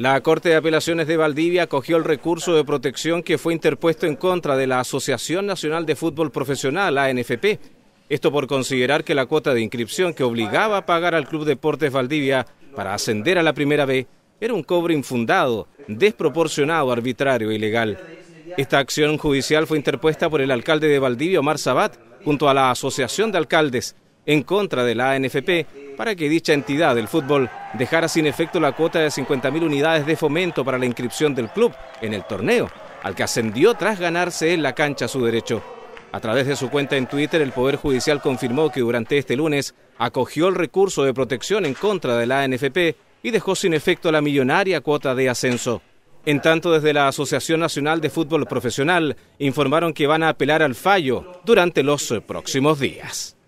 La Corte de Apelaciones de Valdivia acogió el recurso de protección que fue interpuesto en contra de la Asociación Nacional de Fútbol Profesional, ANFP. Esto por considerar que la cuota de inscripción que obligaba a pagar al Club Deportes Valdivia para ascender a la Primera B era un cobro infundado, desproporcionado, arbitrario e ilegal. Esta acción judicial fue interpuesta por el alcalde de Valdivia, Omar Sabat, junto a la Asociación de Alcaldes, en contra de la ANFP para que dicha entidad del fútbol dejara sin efecto la cuota de 50.000 unidades de fomento para la inscripción del club en el torneo, al que ascendió tras ganarse en la cancha su derecho. A través de su cuenta en Twitter, el Poder Judicial confirmó que durante este lunes acogió el recurso de protección en contra de la ANFP y dejó sin efecto la millonaria cuota de ascenso. En tanto, desde la Asociación Nacional de Fútbol Profesional informaron que van a apelar al fallo durante los próximos días.